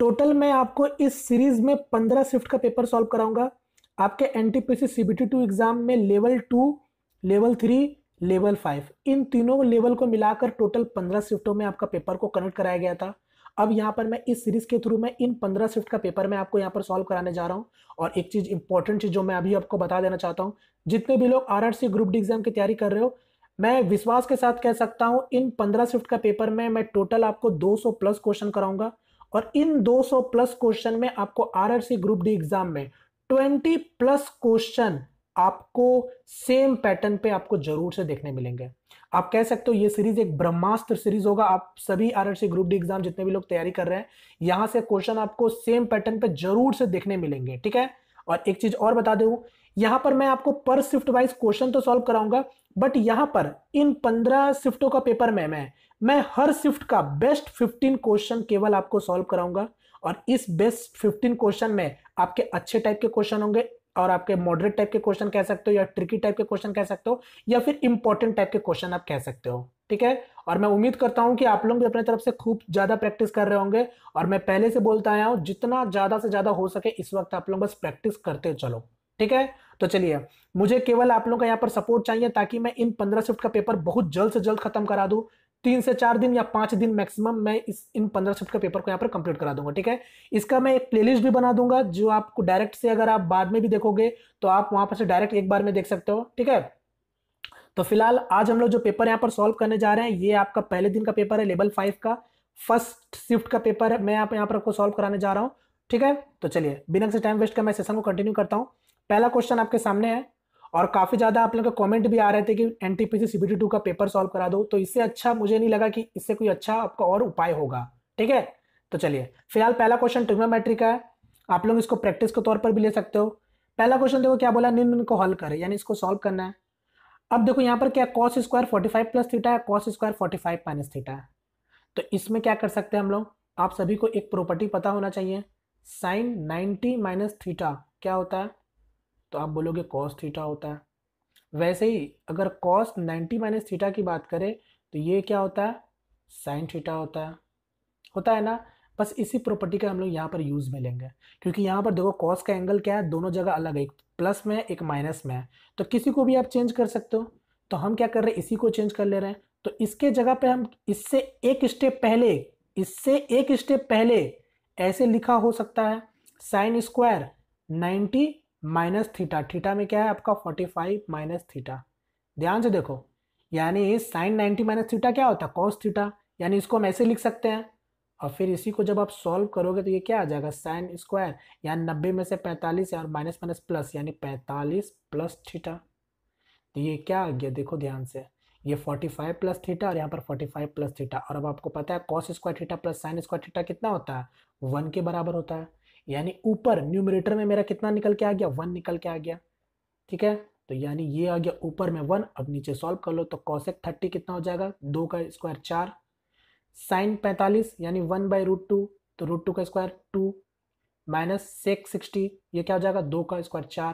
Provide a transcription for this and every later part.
total मैं आपको इस सीरीज में पंद्रह शिफ्ट का पेपर सॉल्व कराऊंगा आपके N T P C C B T two exam में level two level three level five इन तीनों लेवल को मिलाकर टोटल पंद्रह शिफ्टों में आपका पेपर को कनेक्ट कराया गया था अब यहाँ पर मैं इस सीरीज के थ्रू मैं इन पंद्रह शिफ्ट का पेपर मैं आपको यहाँ पर सॉल्व कराने जा रहा हूँ और एक चीज़ इंपॉर्टेंट चीज़ जो मैं अभी आपको बता देना चाहता हूँ जितने भी लोग आर ग्रुप डी एग्जाम की तैयारी कर रहे हो मैं विश्वास के साथ कह सकता हूँ इन पंद्रह शिफ्ट का पेपर में मैं टोटल आपको सौ प्लस क्वेश्चन कराऊंगा और इन 200 प्लस क्वेश्चन में आपको आरआरसी ग्रुप डी एग्जाम में 20 प्लस क्वेश्चन आपको सेम पैटर्न पे आपको जरूर से देखने मिलेंगे आप कह सकते हो ये सीरीज एक ब्रह्मास्त्र सीरीज होगा आप सभी आरआरसी ग्रुप डी एग्जाम जितने भी लोग तैयारी कर रहे हैं यहां से क्वेश्चन आपको सेम पैटर्न पे जरूर से देखने मिलेंगे ठीक है और एक चीज और बता दू यहां पर मैं आपको पर शिफ्ट वाइज क्वेश्चन तो सॉल्व कराऊंगा बट यहां पर इन पंद्रह शिफ्टों का पेपर में मैं मैं हर शिफ्ट का बेस्ट फिफ्टीन क्वेश्चन केवल आपको सॉल्व कराऊंगा और इस बेस्ट फिफ्टीन क्वेश्चन में आपके अच्छे टाइप के क्वेश्चन होंगे और आपके मॉडरेट टाइप के क्वेश्चन कह सकते हो या ट्रिकी टाइप के क्वेश्चन कह सकते हो या फिर इंपॉर्टेंट टाइप के क्वेश्चन आप कह सकते हो ठीक है और मैं उम्मीद करता हूं कि आप लोग भी अपने तरफ से खूब ज़्यादा प्रैक्टिस कर रहे होंगे और मैं पहले से बोलता आया हूँ जितना ज़्यादा से ज़्यादा हो सके इस वक्त आप लोग बस प्रैक्टिस करते चलो ठीक है तो चलिए मुझे केवल आप लोगों का यहाँ पर सपोर्ट चाहिए ताकि मैं इन पंद्रह शिफ्ट का पेपर बहुत जल्द से जल्द खत्म करा दूँ तीन से चार दिन या पाँच दिन मैक्सिमम मैं इस इन पंद्रह शिफ्ट का पेपर को यहाँ पर कंप्लीट करा दूंगा ठीक है इसका मैं एक प्लेलिस्ट भी बना दूंगा जो आपको डायरेक्ट से अगर आप बाद में भी देखोगे तो आप वहाँ पर से डायरेक्ट एक बार में देख सकते हो ठीक है तो फिलहाल आज हम लोग जो पेपर यहाँ पर सॉल्व करने जा रहे हैं ये आपका पहले दिन का पेपर है लेवल फाइव का फर्स्ट शिफ्ट का पेपर है मैं आप यहाँ पर आपको सॉल्व कराने जा रहा हूँ ठीक है तो चलिए बिना से टाइम वेस्ट कर मैं सेशन को कंटिन्यू करता हूँ पहला क्वेश्चन आपके सामने है और काफ़ी ज़्यादा आप लोग का कमेंट भी आ रहे थे कि N T P C two का पेपर सॉल्व करा दो तो इससे अच्छा मुझे नहीं लगा कि इससे कोई अच्छा आपका और उपाय होगा ठीक है तो चलिए फिलहाल पहला क्वेश्चन ट्रिग्नोमेट्री का है आप लोग इसको प्रैक्टिस के तौर पर भी ले सकते हो पहला क्वेश्चन देखो क्या बोला निम्न को हल करें यानी इसको सॉल्व करना है अब देखो यहाँ पर क्या cos square forty five plus theta है cos square forty five minus theta है तो इसमें क्या कर सकते हैं हम लोग आप सभी को एक प्रॉपर्टी पता होना चाहिए साइन नाइन्टी माइनस थीटा क्या होता है तो आप बोलोगे कॉस थीटा होता है वैसे ही अगर कॉस 90 माइनस थीटा की बात करें तो ये क्या होता है साइन थीटा होता है होता है ना बस इसी प्रॉपर्टी का हम लोग यहाँ पर यूज़ में लेंगे क्योंकि यहाँ पर देखो कॉस का एंगल क्या है दोनों जगह अलग है एक प्लस में है एक माइनस में है तो किसी को भी आप चेंज कर सकते हो तो हम क्या कर रहे हैं इसी को चेंज कर ले रहे हैं तो इसके जगह पे हम इससे एक स्टेप पहले इससे एक स्टेप पहले ऐसे लिखा हो सकता है sine square ninety minus theta theta में क्या है आपका फोर्टी फाइव माइनस थीटा ध्यान से देखो यानी साइन नाइन्टी माइनस थीटा क्या होता है कॉस थीटा यानी इसको हम ऐसे लिख सकते हैं और फिर इसी को जब आप सॉल्व करोगे तो ये क्या आ जाएगा साइन स्क्वायर यानी नब्बे में से पैंतालीस और माइनस माइनस प्लस यानी पैंतालीस प्लस थीटा तो ये क्या आ गया देखो ध्यान से ये 45 प्लस थीटा और यहाँ पर 45 प्लस थीटा और अब आपको पता है cos square theta plus sine square theta कितना होता है वन के बराबर होता है यानी ऊपर न्यूमरेटर में मेरा कितना निकल के आ गया वन निकल के आ गया ठीक है तो यानी ये आ गया ऊपर में वन अब नीचे सॉल्व कर लो तो कॉसेक थर्टी कितना हो जाएगा दो का स्क्वायर चार साइन पैंतालीस यानी वन बाई रूट टू तो रूट टू का square two minus sec sixty ये क्या हो जाएगा दो का स्क्वायर चार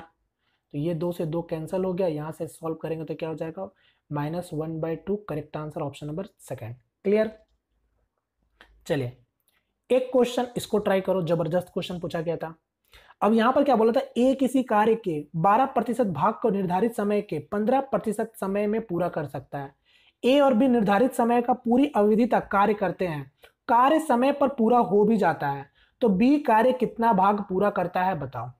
तो ये दो से दो कैंसिल हो गया यहाँ से सॉल्व करेंगे तो क्या हो जाएगा minus one by two correct answer option number second clear चलिए एक क्वेश्चन इसको ट्राई करो जबरदस्त क्वेश्चन पूछा गया था अब यहां पर क्या बोला था ए किसी कार्य के 12 प्रतिशत भाग को निर्धारित समय के 15 प्रतिशत समय में पूरा कर सकता है ए और बी निर्धारित समय का पूरी अवधि तक कार्य करते हैं कार्य समय पर पूरा हो भी जाता है तो बी कार्य कितना भाग पूरा करता है बताओ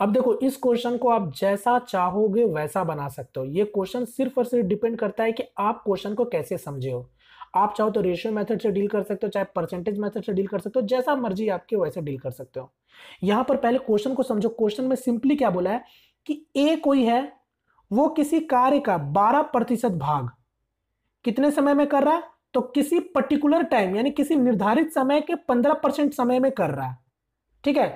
अब देखो इस क्वेश्चन को आप जैसा चाहोगे वैसा बना सकते हो ये क्वेश्चन सिर्फ और सिर्फ डिपेंड करता है कि आप क्वेश्चन को कैसे समझे हो आप चाहो तो रेशियो मेथड से डील कर सकते हो चाहे परसेंटेज मेथड से डील कर सकते हो जैसा मर्जी आपके वैसे डील कर सकते हो यहां पर पहले क्वेश्चन को समझो क्वेश्चन में सिंपली क्या बोला है कि ए कोई है वो किसी कार्य का बारह प्रतिशत भाग कितने समय में कर रहा है तो किसी पर्टिकुलर टाइम यानी किसी निर्धारित समय के पंद्रह परसेंट समय में कर रहा है ठीक है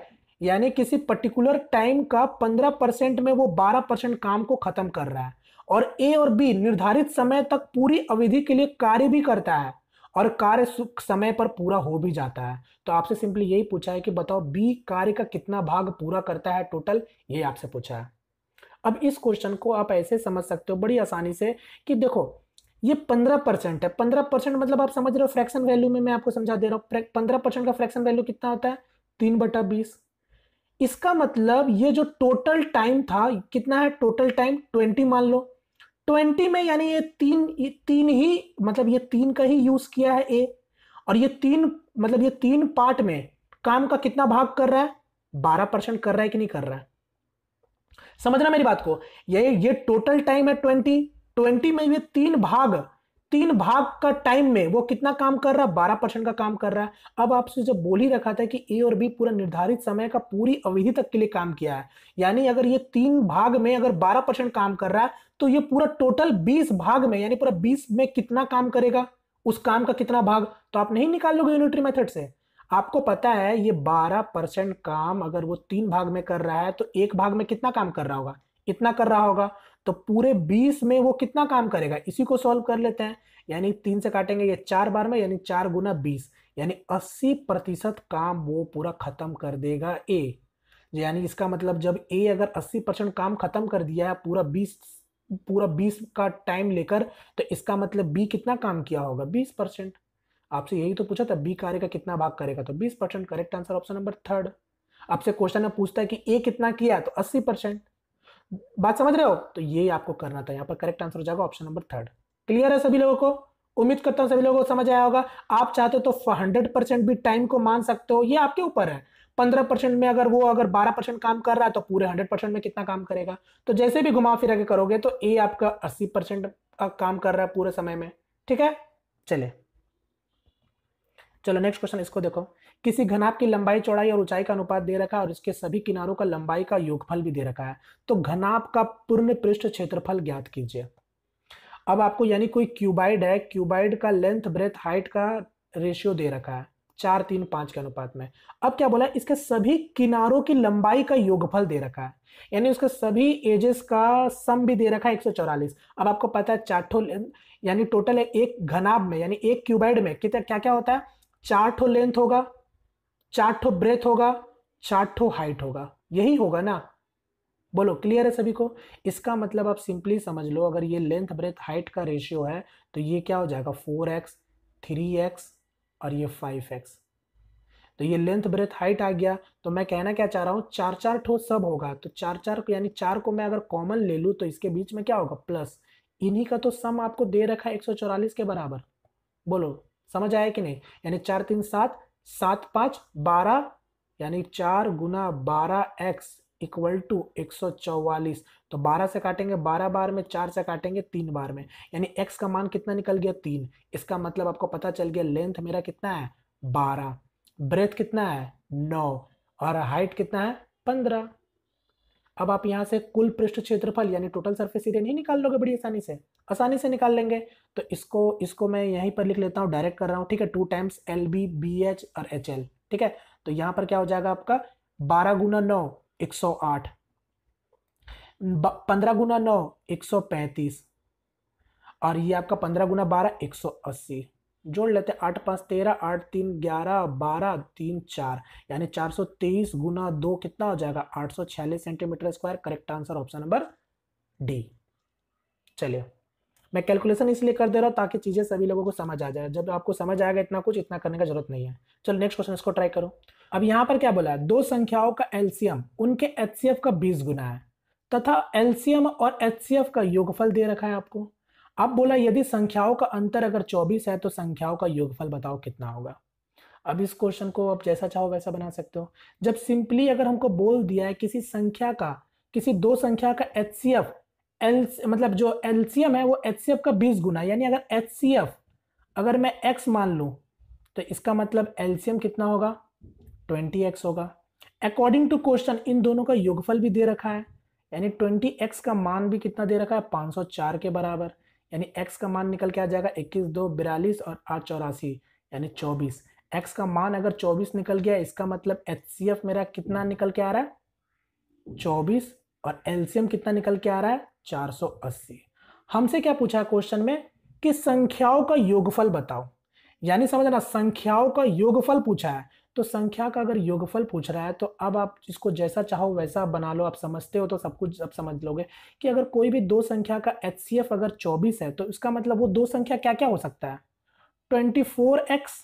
यानी किसी पर्टिकुलर टाइम का पंद्रह परसेंट में वो बारह परसेंट काम को खत्म कर रहा है और ए और बी निर्धारित समय तक पूरी अवधि के लिए कार्य भी करता है और कार्य समय पर पूरा हो भी जाता है तो आपसे सिंपली यही पूछा है कि बताओ बी कार्य का कितना भाग पूरा करता है टोटल ये आपसे पूछा है अब इस क्वेश्चन को आप ऐसे समझ सकते हो बड़ी आसानी से कि देखो ये पंद्रह परसेंट है पंद्रह परसेंट मतलब आप समझ रहे हो फ्रैक्शन वैल्यू में मैं आपको समझा दे रहा हूँ पंद्रह परसेंट का फ्रैक्शन वैल्यू कितना होता है तीन बटा बीस इसका मतलब ये जो टोटल टाइम था कितना है टोटल टाइम ट्वेंटी मान लो ट्वेंटी में यानी ये तीन ये तीन ही मतलब ये तीन का ही यूज किया है ए और ये तीन मतलब ये तीन पार्ट में काम का कितना भाग कर रहा है बारह परसेंट कर रहा है कि नहीं कर रहा है समझना मेरी बात को ये ये टोटल टाइम है ट्वेंटी ट्वेंटी में ये तीन भाग तीन भाग का टाइम में वो कितना काम कर रहा है बारह परसेंट का काम कर रहा है अब आपसे जब बोल ही रखा था कि ए और बी पूरा निर्धारित समय का पूरी अवधि तक के लिए काम किया है यानी अगर ये तीन भाग में अगर बारह परसेंट काम कर रहा है तो ये पूरा टोटल बीस भाग में यानी पूरा बीस में कितना काम करेगा उस काम का कितना भाग तो आप नहीं निकाल लोगे यूनिटरी मेथड से आपको पता है ये बारह परसेंट काम अगर वो तीन भाग में कर रहा है तो एक भाग में कितना काम कर रहा होगा कितना कर रहा होगा तो पूरे 20 में वो कितना काम करेगा इसी को सॉल्व कर लेते हैं यानी तीन से काटेंगे ये चार बार में यानी चार गुना बीस यानी अस्सी प्रतिशत काम वो पूरा खत्म कर देगा ए यानी इसका मतलब जब ए अगर अस्सी परसेंट काम खत्म कर दिया है पूरा बीस पूरा बीस का टाइम लेकर तो इसका मतलब बी कितना काम किया होगा बीस परसेंट आपसे यही तो पूछा था बी कार्य का कितना भाग करेगा तो बीस percent correct answer option number third आपसे क्वेश्चन में पूछता है कि ए कितना किया तो अस्सी परसेंट बात समझ रहे हो तो ये आपको करना था यहाँ पर करेक्ट आंसर हो जाएगा ऑप्शन नंबर थर्ड क्लियर है सभी लोगों को उम्मीद करता हूँ सभी लोगों को समझ आया होगा आप चाहते हो तो हंड्रेड परसेंट भी टाइम को मान सकते हो ये आपके ऊपर है पंद्रह परसेंट में अगर वो अगर बारह परसेंट काम कर रहा है तो पूरे हंड्रेड परसेंट में कितना काम करेगा तो जैसे भी घुमा फिरा के करोगे तो ए आपका अस्सी परसेंट काम कर रहा है पूरे समय में ठीक है चले चलो नेक्स्ट क्वेश्चन इसको देखो किसी घनाभ की लंबाई चौड़ाई और ऊंचाई का अनुपात दे रखा है और इसके सभी किनारों का लंबाई का योगफल भी दे रखा है तो घनाभ का पूर्ण पृष्ठ क्षेत्रफल ज्ञात कीजिए अब आपको यानी कोई क्यूबाइड है क्यूबाइड का लेंथ ब्रेथ हाइट का रेशियो दे रखा है चार तीन पांच के अनुपात में अब क्या बोला इसके सभी किनारों की लंबाई का योगफल दे रखा है यानी उसके सभी एजेस का सम भी दे रखा है एक अब आपको पता है चार यानी टोटल है एक घनाब में यानी एक क्यूबाइड में कितना क्या क्या होता है चार ठो लेंथ होगा चार ठो ब्रेथ होगा चार ठो हाइट होगा यही होगा ना बोलो क्लियर है सभी को इसका मतलब आप सिंपली समझ लो अगर ये लेंथ ब्रेथ हाइट का रेशियो है तो ये क्या हो जाएगा फोर एक्स थ्री एक्स और ये फाइव एक्स तो ये लेंथ ब्रेथ हाइट आ गया तो मैं कहना क्या चाह रहा हूँ चार चार ठो सब होगा तो चार चार यानी चार को मैं अगर कॉमन ले लूँ तो इसके बीच में क्या होगा प्लस इन्हीं का तो सम आपको दे रखा है एक के बराबर बोलो समझ आया कि नहीं यानी चार तीन सात सात पाँच बारह यानी चार गुना बारह एक्स इक्वल टू एक सौ चौवालीस तो बारह से काटेंगे बारह बार में चार से काटेंगे तीन बार में यानी एक्स का मान कितना निकल गया तीन इसका मतलब आपको पता चल गया लेंथ मेरा कितना है बारह ब्रेथ कितना है नौ और हाइट कितना है पंद्रह अब आप यहाँ से कुल पृष्ठ क्षेत्रफल यानी टोटल सरफेस एरिया नहीं निकाल लोगे बड़ी आसानी से आसानी से निकाल लेंगे तो इसको इसको मैं यहीं पर लिख लेता हूँ डायरेक्ट कर रहा हूँ ठीक है two times L B B H और एच एल ठीक है तो यहाँ पर क्या हो जाएगा आपका बारह गुना नौ एक सौ आठ पंद्रह गुना नौ एक सौ पैंतीस और ये आपका पंद्रह गुना बारह एक सौ अस्सी जोड़ लेते हैं आठ पाँच तेरह आठ तीन ग्यारह बारह तीन चार यानी चार सौ तेईस गुना दो कितना हो जाएगा आठ सौ छियालीस centimetre square correct answer option number D चलिए मैं कैलकुलेशन इसलिए कर दे रहा हूँ ताकि चीज़ें सभी लोगों को समझ आ जाए जब आपको समझ आएगा इतना कुछ इतना करने का जरूरत नहीं है चलो नेक्स्ट क्वेश्चन इसको ट्राई करो अब यहाँ पर क्या बोला है दो संख्याओं का एलसीएम उनके एच का बीस गुना है तथा एलसीएम और एच का योगफल दे रखा है आपको अब बोला यदि संख्याओं का अंतर अगर चौबीस है तो संख्याओं का योगफल बताओ कितना होगा अब इस क्वेश्चन को आप जैसा चाहो वैसा बना सकते हो जब सिंपली अगर हमको बोल दिया है किसी संख्या का किसी दो संख्या का एच एल मतलब जो एल है वो एच का बीस गुना यानी अगर एच अगर मैं एक्स मान लूँ तो इसका मतलब एल कितना होगा ट्वेंटी एक्स होगा अकॉर्डिंग टू क्वेश्चन इन दोनों का योगफल भी दे रखा है यानी ट्वेंटी एक्स का मान भी कितना दे रखा है पाँच सौ चार के बराबर यानी एक्स का मान निकल के आ जाएगा इक्कीस दो बिरालीस और आठ चौरासी यानी चौबीस एक्स का मान अगर चौबीस निकल गया इसका मतलब एच मेरा कितना निकल के आ रहा है चौबीस और एल्सियम कितना निकल के आ रहा है 480 हमसे क्या पूछा क्वेश्चन में कि संख्याओं का योगफल बताओ यानी समझना संख्याओं का योगफल पूछा है तो संख्या का अगर योगफल पूछ रहा है तो अब आप इसको जैसा चाहो वैसा बना लो आप समझते हो तो सब कुछ अब समझ लोगे कि अगर कोई भी दो संख्या का एच अगर चौबीस है तो इसका मतलब वो दो संख्या क्या क्या हो सकता है twenty four X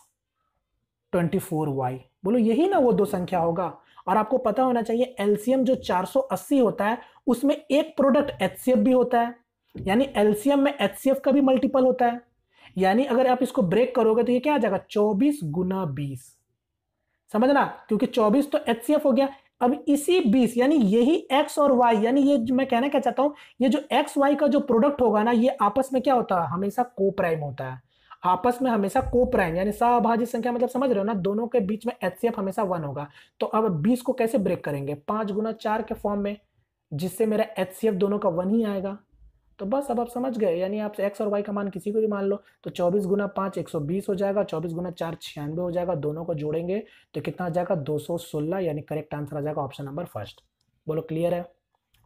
twenty four Y बोलो यही ना वो दो संख्या होगा और आपको पता होना चाहिए एलसीएम जो 480 होता है उसमें एक प्रोडक्ट एचसीएफ भी होता है यानी एलसीएम में एचसीएफ का भी मल्टीपल होता है यानी अगर आप इसको ब्रेक करोगे तो ये क्या आ जाएगा 24 गुना बीस समझना क्योंकि 24 तो एचसीएफ हो गया अब इसी 20 यानी यही x और y यानी ये मैं कहना क्या चाहता हूं ये जो एक्स वाई का जो प्रोडक्ट होगा ना ये आपस में क्या होता है हमेशा को प्राइम होता है आपस में हमेशा कोप्राइम यानी सहभाजी संख्या मतलब समझ रहे हो ना दोनों के बीच में एच हमेशा वन होगा तो अब बीस को कैसे ब्रेक करेंगे पांच गुना चार के फॉर्म में जिससे मेरा एच दोनों का वन ही आएगा तो बस अब आप समझ गए यानी आप एक्स और वाई का मान किसी को भी मान लो तो चौबीस गुना पाँच एक सौ बीस हो जाएगा चौबीस गुना चार छियानवे हो जाएगा दोनों को जोड़ेंगे तो कितना आ जाएगा सोलह यानी करेक्ट आंसर आ जाएगा ऑप्शन नंबर फर्स्ट बोलो क्लियर है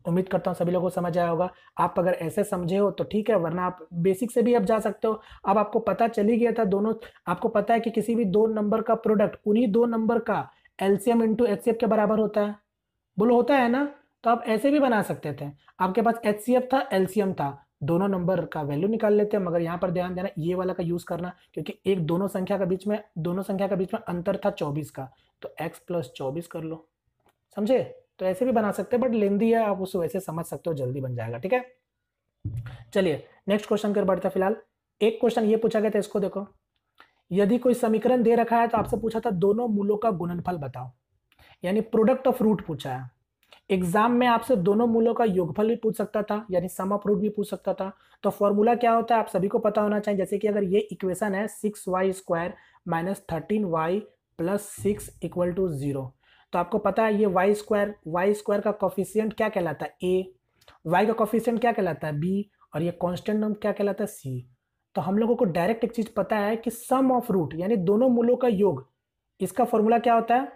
उम्मीद करता हूँ सभी लोगों को समझ आया होगा आप अगर ऐसे समझे हो तो ठीक है वरना आप बेसिक से भी अब जा सकते हो अब आपको पता चली गया था दोनों आपको पता है कि किसी भी दो नंबर का प्रोडक्ट उन्हीं दो नंबर का एलसीएम इंटू एच के बराबर होता है बोलो होता है ना तो आप ऐसे भी बना सकते थे आपके पास एच था एलसीएम था दोनों नंबर का वैल्यू निकाल लेते हैं मगर यहाँ पर ध्यान देना ये वाला का यूज़ करना क्योंकि एक दोनों संख्या के बीच में दोनों संख्या के बीच में अंतर था चौबीस का तो एक्स प्लस चौबीस कर लो समझे तो ऐसे भी बना सकते हैं बट लेंदी है आप उसे वैसे समझ सकते हो जल्दी बन जाएगा ठीक है चलिए नेक्स्ट क्वेश्चन कर बढ़ते फिलहाल एक क्वेश्चन ये पूछा गया था इसको देखो यदि कोई समीकरण दे रखा है तो आपसे पूछा था दोनों मूलों का गुणनफल बताओ यानी प्रोडक्ट ऑफ रूट पूछा है एग्जाम में आपसे दोनों मूलों का योगफल भी पूछ सकता था यानी सम ऑफ रूट भी पूछ सकता था तो फॉर्मूला क्या होता है आप सभी को पता होना चाहिए जैसे कि अगर ये इक्वेशन है six Y square minus thirteen Y plus six equal to zero तो आपको पता है ये वाई स्क्वायर वाई स्क्वायर का कॉफिशियंट क्या कहलाता है ए वाई का कॉफिशियंट क्या कहलाता है बी और ये कॉन्स्टेंट नम क्या कहलाता है सी तो हम लोगों को डायरेक्ट एक चीज़ पता है कि सम ऑफ रूट यानी दोनों मूलों का योग इसका फॉर्मूला क्या होता है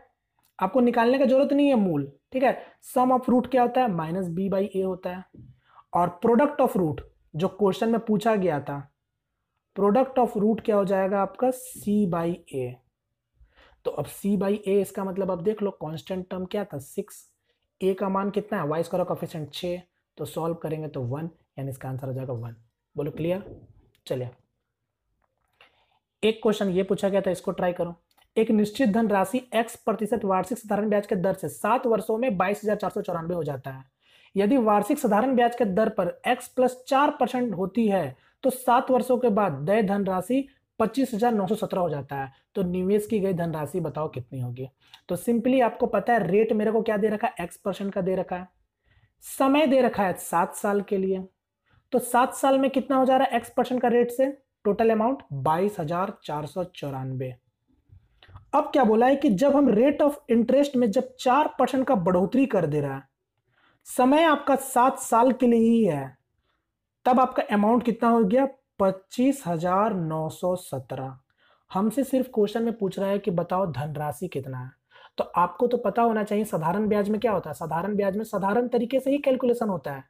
आपको निकालने का जरूरत नहीं है मूल ठीक है सम ऑफ रूट क्या होता है माइनस बी बाई ए होता है और प्रोडक्ट ऑफ रूट जो क्वेश्चन में पूछा गया था प्रोडक्ट ऑफ रूट क्या हो जाएगा आपका सी बाई ए तो अब c बाई ए इसका मतलब अब देख लो कांस्टेंट टर्म क्या था सिक्स ए का मान कितना है वाई स्क्वायर कॉफिशेंट छः तो सॉल्व करेंगे तो वन यानी इसका आंसर हो जाएगा वन बोलो क्लियर चलिए एक क्वेश्चन ये पूछा गया था इसको ट्राई करो एक निश्चित धन राशि x प्रतिशत वार्षिक साधारण ब्याज के दर से सात वर्षों में बाईस हजार चार सौ चौरानवे हो जाता है यदि वार्षिक साधारण ब्याज के दर पर x प्लस चार परसेंट होती है तो सात वर्षों के बाद दय धन राशि पच्चीस हजार नौ सौ सत्रह हो जाता है तो निवेश की गई धनराशि बताओ कितनी होगी तो सिंपली आपको पता है रेट मेरे को क्या दे रखा है एक्स परसेंट का दे रखा है समय दे रखा है सात साल के लिए तो सात साल में कितना हो जा रहा है एक्स परसेंट का रेट से टोटल अमाउंट बाईस हजार चार सौ चौरानवे अब क्या बोला है कि जब हम रेट ऑफ इंटरेस्ट में जब चार परसेंट का बढ़ोतरी कर दे रहा है समय आपका सात साल के लिए ही है तब आपका अमाउंट कितना हो गया पच्चीस हजार नौ सौ सत्रह हमसे सिर्फ क्वेश्चन में पूछ रहा है कि बताओ धनराशि कितना है तो आपको तो पता होना चाहिए साधारण ब्याज में क्या होता है साधारण ब्याज में साधारण तरीके से ही कैलकुलेशन होता है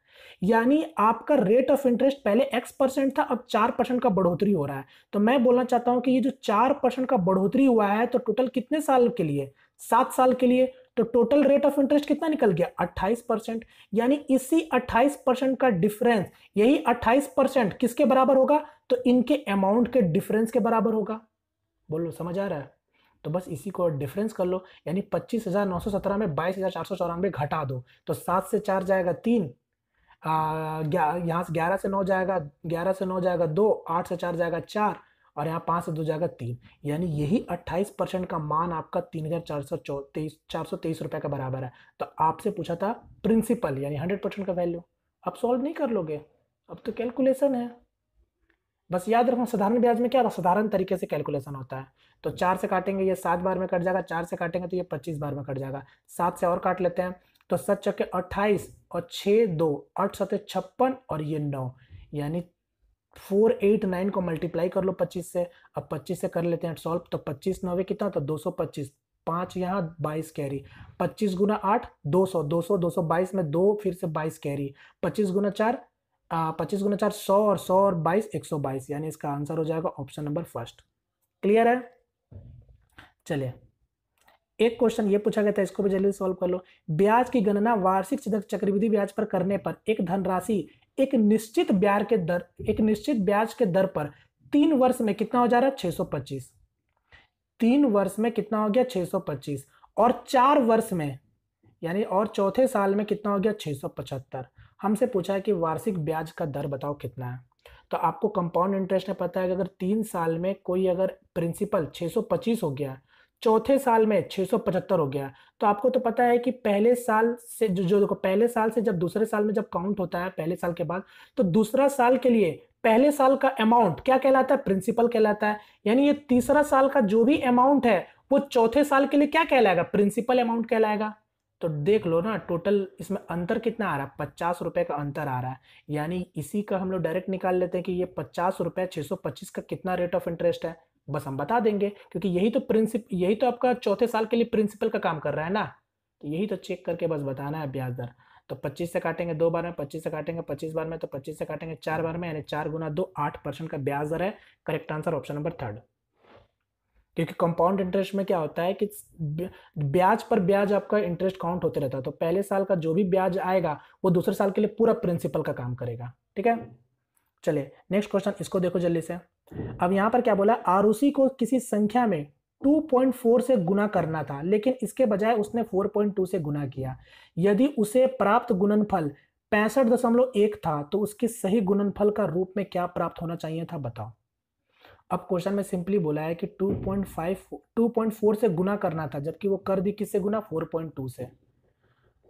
यानी आपका रेट ऑफ इंटरेस्ट पहले एक्स परसेंट था अब चार परसेंट का बढ़ोतरी हो रहा है तो मैं बोलना चाहता हूं कि ये जो चार परसेंट का बढ़ोतरी हुआ है तो टोटल कितने साल के लिए सात साल के लिए तो टोटल रेट ऑफ इंटरेस्ट कितना निकल गया 28 परसेंट यानी इसी 28 परसेंट का डिफरेंस यही 28 परसेंट किसके बराबर होगा तो इनके अमाउंट के डिफरेंस के बराबर होगा बोलो समझ आ रहा है तो बस इसी को डिफरेंस कर लो यानी पच्चीस हज़ार नौ सौ सत्रह में बाईस हज़ार चार सौ चौरानवे घटा दो तो सात से चार जाएगा तीन यहाँ से ग्यारह से नौ जाएगा ग्यारह से नौ जाएगा दो आठ से चार जाएगा चार और यहाँ पाँच से दो जाएगा तीन यानी यही अट्ठाईस परसेंट का मान आपका तीन हज़ार चार सौ चौतीस चार सौ तेईस रुपये का बराबर है तो आपसे पूछा था प्रिंसिपल यानी हंड्रेड परसेंट का वैल्यू अब सॉल्व नहीं कर लोगे अब तो कैलकुलेशन है बस याद रखना साधारण ब्याज में क्या साधारण तरीके से कैलकुलेशन होता है तो चार से काटेंगे ये सात बार में कट जाएगा चार से काटेंगे तो ये पच्चीस बार में कट जाएगा सात से और काट लेते हैं तो सत चक्के अट्ठाईस और छः दो आठ सत छप्पन और ये नौ यानी फोर एट नाइन को मल्टीप्लाई कर लो पच्चीस से अब पच्चीस से कर लेते हैं सॉल्व तो पच्चीस नवे कितना तो दो सौ पच्चीस पाँच यहाँ बाईस कैरी पच्चीस गुना आठ दो सौ दो सौ दो सौ बाईस में दो फिर से बाईस कैरी पच्चीस गुना चार पच्चीस गुना चार सौ और सौ और बाईस एक सौ बाईस यानी इसका आंसर हो जाएगा ऑप्शन नंबर फर्स्ट क्लियर है चलिए एक क्वेश्चन ये पूछा गया था इसको भी जल्दी सॉल्व कर लो ब्याज की गणना वार्षिक चक्रविधि ब्याज पर करने पर एक धनराशि एक निश्चित ब्याज के दर एक निश्चित ब्याज के दर पर तीन वर्ष में कितना हो जा रहा है छह सौ पच्चीस तीन वर्ष में कितना हो गया छह सौ पच्चीस और चार वर्ष में यानी और चौथे साल में कितना हो गया छह सौ पचहत्तर हमसे पूछा है कि वार्षिक ब्याज का दर बताओ कितना है तो आपको कंपाउंड इंटरेस्ट में पता है कि अगर तीन साल में कोई अगर प्रिंसिपल 625 हो गया चौथे साल में 675 हो गया तो आपको तो पता है कि पहले साल से जो जो देखो पहले साल से जब दूसरे साल में जब काउंट होता है पहले साल के बाद तो दूसरा साल के लिए पहले साल का अमाउंट क्या कहलाता है प्रिंसिपल कहलाता है यानी ये तीसरा साल का जो भी अमाउंट है वो चौथे साल के लिए क्या कहलाएगा प्रिंसिपल अमाउंट कहलाएगा तो देख लो ना टोटल इसमें अंतर कितना आ रहा है पचास रुपए का अंतर आ रहा है यानी इसी का हम लोग डायरेक्ट निकाल लेते हैं कि ये पचास रुपए छह सौ पच्चीस का कितना रेट ऑफ इंटरेस्ट है बस हम बता देंगे क्योंकि यही तो प्रिंसिप यही तो आपका चौथे साल के लिए प्रिंसिपल का काम कर रहा है ना तो यही तो चेक करके बस बताना है ब्याज दर तो 25 से काटेंगे दो बार में 25 से काटेंगे 25 बार में तो 25 से काटेंगे चार बार में यानी चार गुना दो आठ परसेंट का ब्याज दर है correct answer option number third क्योंकि कंपाउंड इंटरेस्ट में क्या होता है कि ब्याज पर ब्याज आपका इंटरेस्ट काउंट होते रहता है तो पहले साल का जो भी ब्याज आएगा वो दूसरे साल के लिए पूरा प्रिंसिपल का काम करेगा ठीक है चलिए नेक्स्ट क्वेश्चन इसको देखो जल्दी से अब यहाँ पर क्या बोला आर को किसी संख्या में 2.4 से गुना करना था लेकिन इसके बजाय उसने 4.2 से गुना किया यदि उसे प्राप्त गुणनफल पैंसठ दशमलव एक था तो उसके सही गुणनफल का रूप में क्या प्राप्त होना चाहिए था बताओ अब क्वेश्चन में सिंपली बोला है कि 2.5 2.4 से गुना करना था जबकि वो कर दी किससे गुना 4.2 से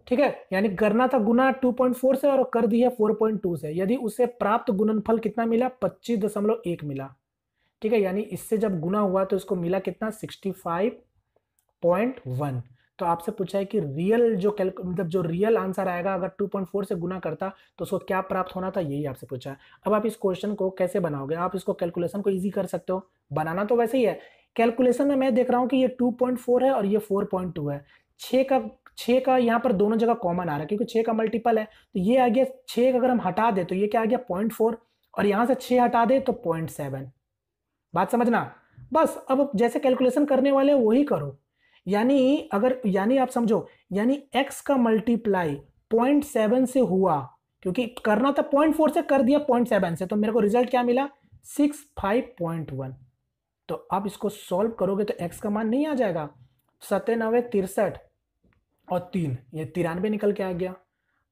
ठीक है यानी करना था गुना 2.4 से और कर फोर पॉइंट 4.2 से यदि उससे प्राप्त गुणनफल कितना मिला 25.1 मिला ठीक है यानी इससे जब गुना हुआ तो इसको मिला कितना 65.1 तो आपसे पूछा है कि रियल जो मतलब जो रियल आंसर आएगा अगर 2.4 से गुना करता तो उसको क्या प्राप्त होना था यही आपसे पूछा है अब आप इस क्वेश्चन को कैसे बनाओगे आप इसको कैलकुलेशन को ईजी कर सकते हो बनाना तो वैसे ही है कैलकुलेशन में मैं देख रहा हूँ कि ये फोर है और ये टू है छः का छः का यहाँ पर दोनों जगह कॉमन आ रहा है क्योंकि छः का मल्टीपल है तो ये आ गया छः का अगर हम हटा दें तो ये क्या आ गया पॉइंट फोर और यहाँ से छः हटा दें तो पॉइंट सेवन बात समझना बस अब जैसे कैलकुलेशन करने वाले हो वही करो यानी अगर यानी आप समझो यानी एक्स का मल्टीप्लाई पॉइंट सेवन से हुआ क्योंकि करना था पॉइंट फोर से कर दिया पॉइंट सेवन से तो मेरे को रिजल्ट क्या मिला सिक्स फाइव पॉइंट वन तो आप इसको सॉल्व करोगे तो एक्स का मान नहीं आ जाएगा सत्तानवे तिरसठ और तीन ये तिरानवे निकल के आ गया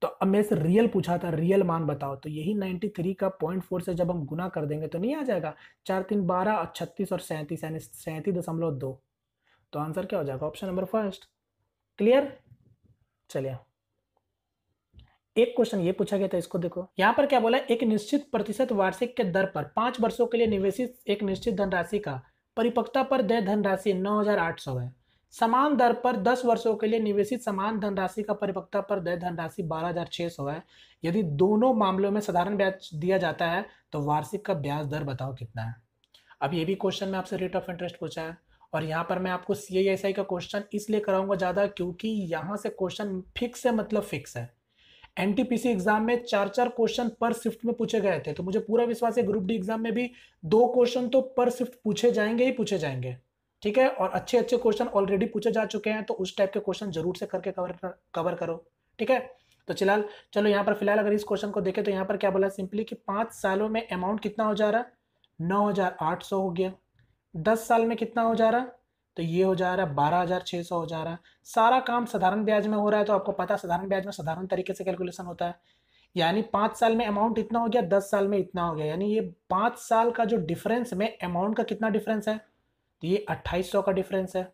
तो अब मेरे से रियल पूछा था रियल मान बताओ तो यही 93 का पॉइंट फोर से जब हम गुना कर देंगे तो नहीं आ जाएगा चार तीन बारह और छत्तीस और सैंतीस यानी सैंतीस दशमलव दो तो आंसर क्या हो जाएगा ऑप्शन नंबर फर्स्ट क्लियर चलिए एक क्वेश्चन ये पूछा गया था इसको देखो यहाँ पर क्या बोला एक निश्चित प्रतिशत वार्षिक के दर पर पांच वर्षों के लिए निवेशित एक निश्चित धनराशि का परिपक्वता पर देय धनराशि नौ हजार आठ सौ है समान दर पर 10 वर्षों के लिए निवेशित समान धनराशि का परिपक्ता पर दय धनराशि बारह हजार छह सौ है यदि दोनों मामलों में साधारण ब्याज दिया जाता है तो वार्षिक का ब्याज दर बताओ कितना है अब ये भी क्वेश्चन में आपसे रेट ऑफ इंटरेस्ट पूछा है और यहाँ पर मैं आपको सी एस आई का क्वेश्चन इसलिए कराऊंगा ज़्यादा क्योंकि यहाँ से क्वेश्चन फिक्स है मतलब फिक्स है एन एग्जाम में चार चार क्वेश्चन पर शिफ्ट में पूछे गए थे तो मुझे पूरा विश्वास है ग्रुप डी एग्जाम में भी दो क्वेश्चन तो पर शिफ्ट पूछे जाएंगे ही पूछे जाएंगे ठीक है और अच्छे अच्छे क्वेश्चन ऑलरेडी पूछे जा चुके हैं तो उस टाइप के क्वेश्चन जरूर से करके कवर कर, कवर करो ठीक है तो फिलहाल चलो यहाँ पर फिलहाल अगर इस क्वेश्चन को देखें तो यहाँ पर क्या बोला सिंपली कि पाँच सालों में अमाउंट कितना हो जा रहा है नौ हज़ार आठ सौ हो गया दस साल में कितना हो जा रहा तो ये हो जा रहा है बारह हज़ार छः सौ हो जा रहा है सारा काम साधारण ब्याज में हो रहा है तो आपको पता साधारण ब्याज में साधारण तरीके से कैलकुलेशन होता है यानी पाँच साल में अमाउंट इतना हो गया दस साल में इतना हो गया यानी ये पाँच साल का जो डिफरेंस में अमाउंट का कितना डिफरेंस है तो ये 2800 का डिफरेंस है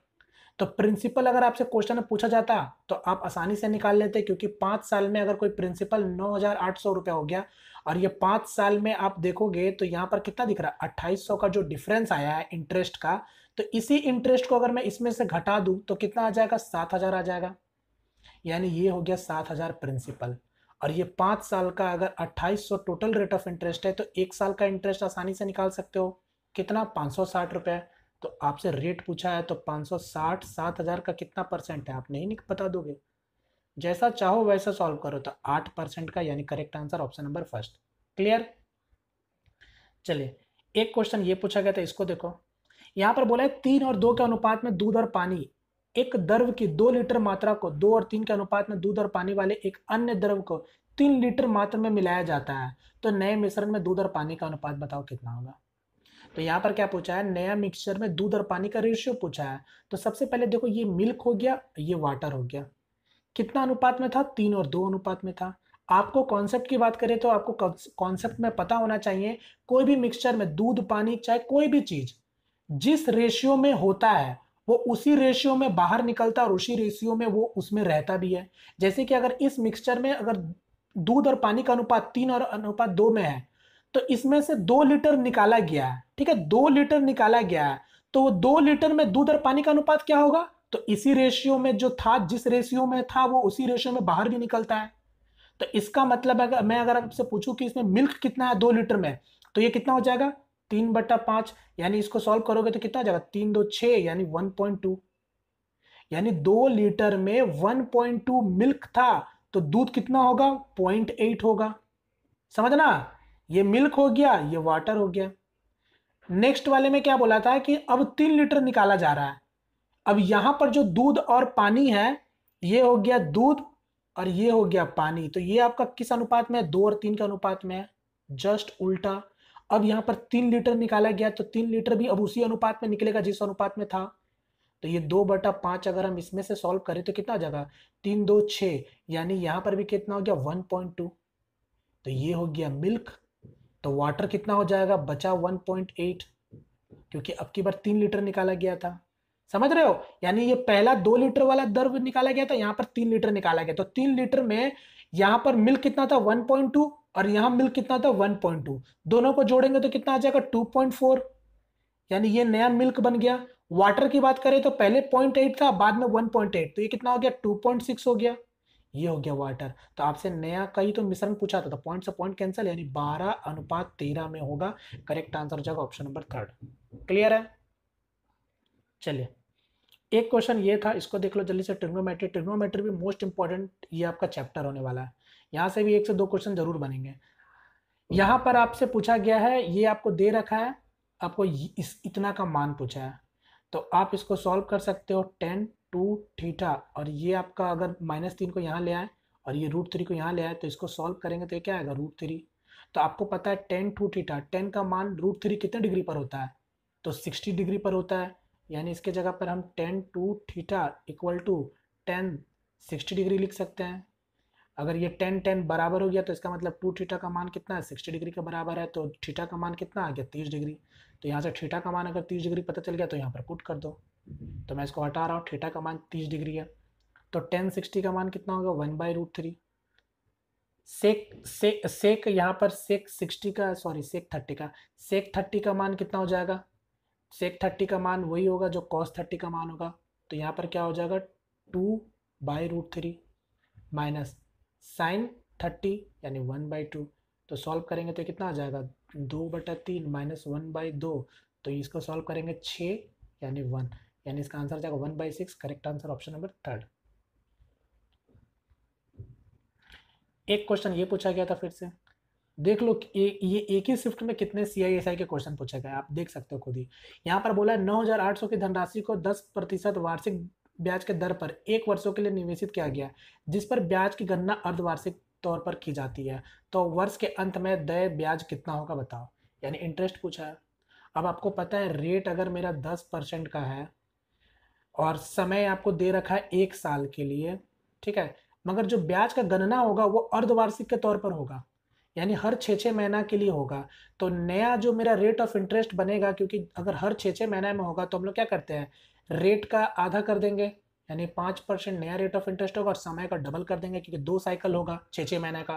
तो प्रिंसिपल अगर आपसे क्वेश्चन पूछा जाता तो आप आसानी से निकाल लेते क्योंकि पाँच साल में अगर कोई प्रिंसिपल नौ हज़ार आठ सौ रुपया हो गया और ये पाँच साल में आप देखोगे तो यहाँ पर कितना दिख रहा है अट्ठाईस सौ का जो डिफरेंस आया है इंटरेस्ट का तो इसी इंटरेस्ट को अगर मैं इसमें से घटा दूँ तो कितना आ जाएगा सात हज़ार आ जाएगा यानी ये हो गया सात हज़ार प्रिंसिपल और ये पाँच साल का अगर अट्ठाईस सौ टोटल रेट ऑफ इंटरेस्ट है तो एक साल का इंटरेस्ट आसानी से निकाल सकते हो कितना पाँच सौ साठ रुपये तो आपसे रेट पूछा है तो पाँच सौ साठ सात हज़ार का कितना परसेंट है आप नहीं बता दोगे जैसा चाहो वैसा सॉल्व करो तो आठ परसेंट का यानी correct answer option number first clear चलिए एक क्वेश्चन ये पूछा गया था इसको देखो यहाँ पर बोला है तीन और दो के अनुपात में दूध और पानी एक द्रव की दो लीटर मात्रा को दो और तीन के अनुपात में दूध और पानी वाले एक अन्य द्रव को तीन लीटर मात्रा में मिलाया जाता है तो नए मिश्रण में दूध और पानी का अनुपात बताओ कितना होगा तो यहाँ पर क्या पूछा है नया मिक्सचर में दूध और पानी का रेशियो पूछा है तो सबसे पहले देखो ये मिल्क हो गया ये वाटर हो गया कितना अनुपात में था तीन और दो अनुपात में था आपको कॉन्सेप्ट की बात करें तो आपको कॉन्सेप्ट में पता होना चाहिए कोई भी मिक्सचर में दूध पानी चाहे कोई भी चीज़ जिस रेशियो में होता है वो उसी रेशियो में बाहर निकलता और उसी रेशियो में वो उसमें रहता भी है जैसे कि अगर इस मिक्सचर में अगर दूध और पानी का अनुपात तीन और अनुपात दो में है तो इसमें से दो लीटर निकाला गया है ठीक है दो लीटर निकाला गया है तो वो दो लीटर में दूध और पानी का अनुपात क्या होगा तो इसी रेशियो में जो था जिस रेशियो में था वो उसी रेशियो में बाहर भी निकलता है तो इसका मतलब अगर मैं अगर आपसे पूछूं कि इसमें मिल्क कितना है दो लीटर में तो ये कितना हो जाएगा तीन बटा पांच यानी इसको सॉल्व करोगे तो कितना हो जाएगा तीन दो छः यानी वन पॉइंट टू यानी दो लीटर में वन पॉइंट टू मिल्क था तो दूध कितना होगा पॉइंट एट होगा समझना ये मिल्क हो गया ये वाटर हो गया नेक्स्ट वाले में क्या बोला था कि अब तीन लीटर निकाला जा रहा है अब यहां पर जो दूध और पानी है ये हो गया दूध और ये हो गया पानी तो ये आपका किस अनुपात में है दो और तीन के अनुपात में है जस्ट उल्टा अब यहां पर तीन लीटर निकाला गया तो तीन लीटर भी अब उसी अनुपात में निकलेगा जिस अनुपात में था तो ये दो बटा पांच अगर हम इसमें से सॉल्व करें तो कितना जगह जाएगा तीन दो छः यानी यहां पर भी कितना हो गया वन पॉइंट टू तो ये हो गया मिल्क तो वाटर कितना हो जाएगा बचा 1.8 क्योंकि अब की बार तीन लीटर निकाला गया था समझ रहे हो यानी ये पहला दो लीटर वाला दर्व निकाला गया था यहाँ पर तीन लीटर निकाला गया तो तीन लीटर में यहाँ पर मिल्क कितना था 1.2 और यहाँ मिल्क कितना था 1.2 दोनों को जोड़ेंगे तो कितना आ जाएगा 2.4 यानी ये नया मिल्क बन गया वाटर की बात करें तो पहले 0.8 था बाद में 1.8 तो ये कितना हो गया 2.6 हो गया ये हो गया वाटर तो आपसे नया का ही तो मिश्रण पूछा था पॉइंट तो से पॉइंट कैंसिल यानी बारह अनुपात तेरह में होगा करेक्ट आंसर जगह ऑप्शन नंबर थर्ड क्लियर है चलिए एक क्वेश्चन ये था इसको देख लो जल्दी से ट्रिग्नोमेट्री ट्रिग्नोमेट्री भी मोस्ट इंपॉर्टेंट ये आपका चैप्टर होने वाला है यहाँ से भी एक से दो क्वेश्चन जरूर बनेंगे यहाँ पर आपसे पूछा गया है ये आपको दे रखा है आपको इस इतना का मान पूछा है तो आप इसको सॉल्व कर सकते हो टेन टू थीटा और ये आपका अगर माइनस तीन को यहाँ ले आए और ये रूट थ्री को यहाँ ले आए तो इसको सॉल्व करेंगे तो ये क्या आएगा रूट थ्री तो आपको पता है टेन टू थीटा टेन का मान रूट थ्री कितने डिग्री पर होता है तो सिक्सटी डिग्री पर होता है यानी इसके जगह पर हम tan two theta equal to tan sixty degree लिख सकते हैं अगर ये टेन टेन बराबर हो गया तो इसका मतलब टू थीटा का मान कितना है सिक्सटी डिग्री के बराबर है तो थीटा का मान कितना आ गया तीस डिग्री तो यहाँ से थीटा का मान अगर तीस डिग्री पता चल गया तो यहाँ पर पुट कर दो तो मैं इसको हटा रहा हूँ थीटा का मान तीस डिग्री है तो टेन सिक्सटी का मान कितना होगा one by root three sec से, सेक यहाँ पर सेक सिक्सटी का सॉरी सेक थर्टी का सेक थर्टी का मान कितना हो जाएगा सेक थर्टी का मान वही होगा जो कॉस थर्टी का मान होगा तो यहाँ पर क्या हो जाएगा two by root three minus sine thirty यानी वन बाई टू तो सॉल्व करेंगे तो कितना आ जाएगा दो बटा तीन माइनस वन बाई दो तो इसको सॉल्व करेंगे छ यानी वन यानी इसका आंसर जाएगा one by six correct answer option number third एक क्वेश्चन ये पूछा गया था फिर से देख लो ये ये एक ही शिफ्ट में कितने सी आई एस आई के क्वेश्चन पूछा गया आप देख सकते हो खुद ही यहाँ पर बोला है नौ हज़ार आठ सौ की धनराशि को दस प्रतिशत वार्षिक ब्याज के दर पर एक वर्षों के लिए निवेशित किया गया जिस पर ब्याज की गणना अर्धवार्षिक तौर पर की जाती है तो वर्ष के अंत में दय ब्याज कितना होगा बताओ यानी इंटरेस्ट पूछा है अब आपको पता है रेट अगर मेरा दस परसेंट का है और समय आपको दे रखा है एक साल के लिए ठीक है मगर जो ब्याज का गणना होगा वो अर्धवार्षिक के तौर पर होगा यानी हर छः छः महीना के लिए होगा तो नया जो मेरा रेट ऑफ इंटरेस्ट बनेगा क्योंकि अगर हर छः छः महीने में होगा तो हम लोग क्या करते हैं रेट का आधा कर देंगे यानी पाँच परसेंट नया रेट ऑफ इंटरेस्ट होगा और समय का डबल कर देंगे क्योंकि दो साइकिल होगा छः छः महीने का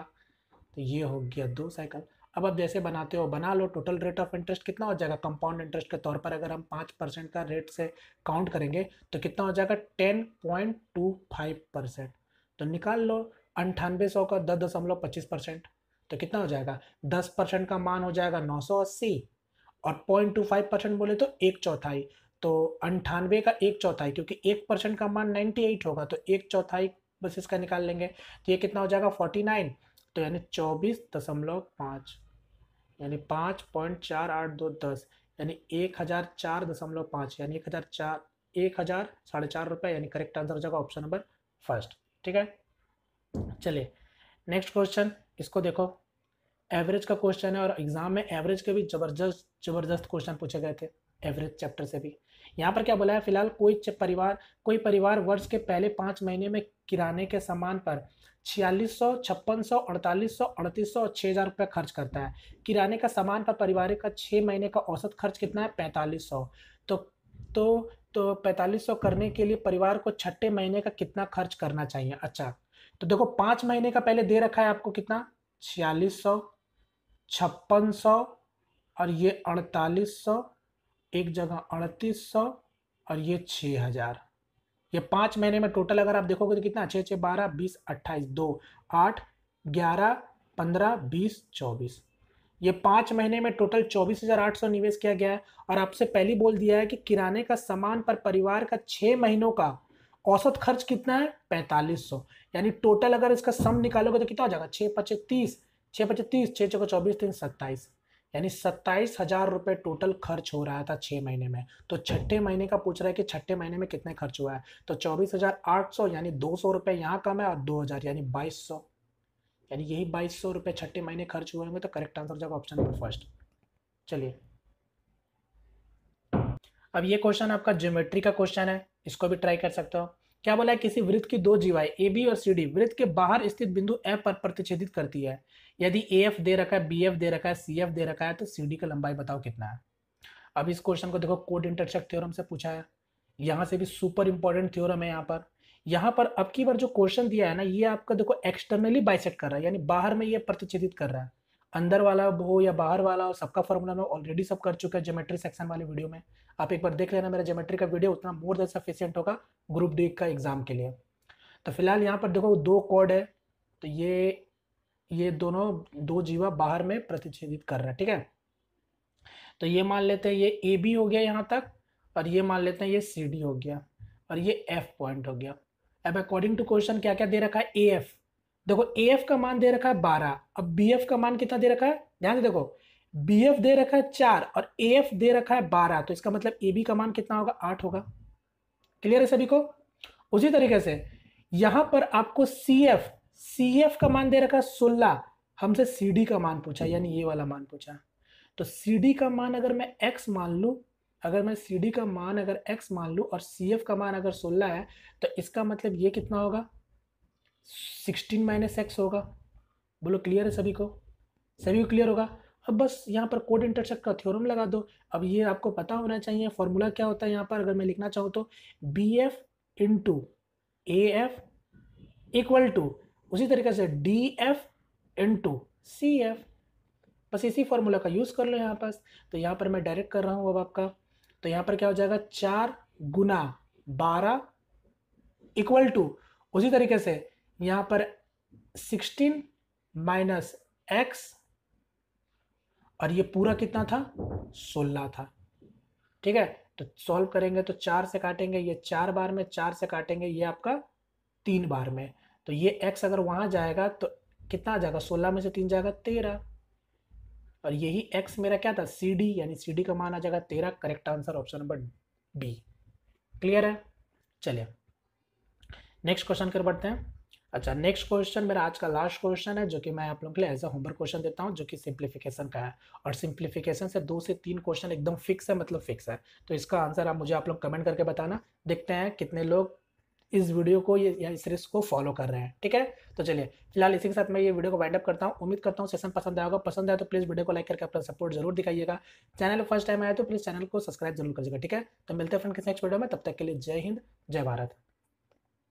तो ये हो गया दो साइकिल अब आप जैसे बनाते हो बना लो टोटल रेट ऑफ इंटरेस्ट कितना हो जाएगा कंपाउंड इंटरेस्ट के तौर पर अगर हम पाँच परसेंट का रेट से काउंट करेंगे तो कितना हो जाएगा ten point two five percent तो निकाल लो अंठानवे सौ का दस दशमलव पच्चीस परसेंट तो कितना हो जाएगा दस परसेंट का मान हो जाएगा नौ सौ अस्सी और पॉइंट टू फाइव परसेंट बोले तो एक चौथाई तो अंठानवे का एक चौथाई क्योंकि एक परसेंट का मान नाइन्टी एट होगा तो एक चौथाई बस इसका निकाल लेंगे तो ये कितना हो जाएगा फोर्टी नाइन तो यानी चौबीस दशमलव पाँच यानी पाँच पॉइंट चार आठ दो दस यानी एक हज़ार चार दशमलव पाँच यानी एक हज़ार चार एक हज़ार साढ़े चार रुपये यानी करेक्ट आंसर हो जाएगा ऑप्शन नंबर फर्स्ट ठीक है चलिए नेक्स्ट क्वेश्चन इसको देखो एवरेज का क्वेश्चन है और एग्जाम में एवरेज के भी जबरदस्त जबरदस्त क्वेश्चन पूछे गए थे एवरेज चैप्टर से भी यहाँ पर क्या बोला है फिलहाल कोई परिवार कोई परिवार वर्ष के पहले पाँच महीने में किराने के सामान पर छियालीस सौ छप्पन सौ अड़तालीस सौ अड़तीस सौ और छः हज़ार रुपये खर्च करता है किराने का सामान पर परिवार का छः महीने का औसत खर्च कितना है पैंतालीस सौ तो तो तो पैंतालीस सौ करने के लिए परिवार को छठे महीने का कितना खर्च करना चाहिए अच्छा तो देखो पाँच महीने का पहले दे रखा है आपको कितना छियालीस सौ छप्पन सौ और ये अड़तालीस सौ एक जगह अड़तीस सौ और ये छः हज़ार ये पाँच महीने में टोटल अगर आप देखोगे तो कितना छः छः बारह बीस अट्ठाईस दो आठ ग्यारह पंद्रह बीस चौबीस ये पाँच महीने में टोटल चौबीस हज़ार आठ सौ निवेश किया गया है और आपसे पहली बोल दिया है कि किराने का सामान पर परिवार का छः महीनों का औसत खर्च कितना है पैंतालीस सौ यानी टोटल अगर इसका सम निकालोगे तो कितना हो जाएगा छः पचे तीस छः पचे तीस छः चौको चौबीस तीन सत्ताईस यानी सत्ताईस हजार रुपये टोटल खर्च हो रहा था छः महीने में तो छठे महीने का पूछ रहा है कि छठे महीने में कितने खर्च हुआ है तो चौबीस हजार आठ सौ यानी दो सौ रुपये यहाँ कम है और दो हज़ार यानी बाईस सौ यानी यही बाईस सौ रुपये छठे महीने खर्च हुए होंगे तो करेक्ट आंसर हो जाएगा ऑप्शन नंबर फर्स्ट चलिए अब ये क्वेश्चन आपका ज्योमेट्री का क्वेश्चन है इसको भी ट्राई कर सकते हो क्या बोला है किसी वृत्त की दो जीवाएं ए बी और सी डी वृत्त के बाहर स्थित बिंदु एफ पर प्रतिच्छेदित करती है यदि ए एफ दे रखा है बी एफ दे रखा है सी एफ दे रखा है तो सी डी का लंबाई बताओ कितना है अब इस क्वेश्चन को देखो कोड इंटरसेक्ट थ्योरम से पूछा है यहाँ से भी सुपर इंपॉर्टेंट थ्योरम है यहाँ पर यहाँ पर अब की बार जो क्वेश्चन दिया है ना ये आपका देखो एक्सटर्नली बाइसेक्ट कर रहा है यानी बाहर में ये प्रतिच्छेदित कर रहा है अंदर वाला हो या बाहर वाला हो सबका फॉर्मूला मैं ऑलरेडी सब कर चुका है जोमेट्री सेक्शन वाले वीडियो में आप एक बार देख लेना मेरा जोमेट्री का वीडियो उतना मोर देन सफिशियंट होगा ग्रुप डी का एग्जाम के लिए तो फिलहाल यहाँ पर देखो दो कॉर्ड है तो ये ये दोनों दो जीवा बाहर में प्रतिच्छेदित कर रहा है ठीक है तो ये मान लेते हैं ये ए बी हो गया यहाँ तक और ये मान लेते हैं ये सी डी हो गया और ये एफ पॉइंट हो गया अब अकॉर्डिंग टू क्वेश्चन क्या क्या दे रखा है ए एफ देखो ए एफ का मान दे रखा है बारह अब बी एफ का मान कितना दे रखा है ध्यान से देखो बी एफ दे रखा है चार और ए एफ दे रखा है बारह तो इसका मतलब ए बी का मान कितना होगा आठ होगा क्लियर है सभी को उसी तरीके से यहां पर आपको सी एफ सी एफ का मान दे रखा है सोलह हमसे सी डी का मान पूछा यानी ये वाला मान पूछा तो सी डी का मान अगर मैं एक्स मान लू अगर मैं सी डी का मान अगर एक्स मान लू और सी एफ का मान अगर सोलह है तो इसका मतलब ये कितना होगा सिक्सटीन माइनस एक्स होगा बोलो क्लियर है सभी को सभी को क्लियर होगा अब बस यहाँ पर कोड इंटरसेक्ट का थ्योरम लगा दो अब ये आपको पता होना चाहिए फॉर्मूला क्या होता है यहाँ पर अगर मैं लिखना चाहूँ तो B F into A F equal to उसी तरीके से D F into C F बस इसी फॉर्मूला का यूज़ कर लो यहाँ पास तो यहाँ पर मैं डायरेक्ट कर रहा हूँ अब आपका तो यहाँ पर क्या हो जाएगा चार गुना बारह इक्वल टू उसी तरीके से यहां पर सिक्सटीन माइनस एक्स और ये पूरा कितना था सोलह था ठीक है तो सॉल्व करेंगे तो चार से काटेंगे ये चार बार में चार से काटेंगे ये आपका तीन बार में तो ये एक्स अगर वहां जाएगा तो कितना आ जाएगा सोलह में से तीन जाएगा तेरह और यही एक्स मेरा क्या था सी डी यानी सी डी का मान आ जाएगा तेरह correct answer option number B clear है चलिए नेक्स्ट क्वेश्चन कर बढ़ते हैं अच्छा नेक्स्ट क्वेश्चन मेरा आज का लास्ट क्वेश्चन है जो कि मैं आप लोगों के लिए एज अ होमवर्क क्वेश्चन देता हूँ जो कि सिंप्लीफिकेशन का है और सिंप्लीफिकेशन से दो से तीन क्वेश्चन एकदम फिक्स है मतलब फिक्स है तो इसका आंसर आप मुझे आप लोग कमेंट करके बताना देखते हैं कितने लोग इस वीडियो को या इस सीरीज को फॉलो कर रहे हैं ठीक है तो चलिए फिलहाल इसी के साथ मैं ये वीडियो को वाइंड अप करता हूँ उम्मीद करता हूँ सेशन पसंद आएगा पसंद आया तो प्लीज़ वीडियो को लाइक करके अपना सपोर्ट जरूर दिखाइएगा चैनल फर्स्ट टाइम आया तो प्लीज़ चैनल को सब्सक्राइब जरूर करिएगा ठीक है तो मिलते हैं फ्रेंड किसी नेक्स्ट वीडियो में तब तक के लिए जय हिंद जय भारत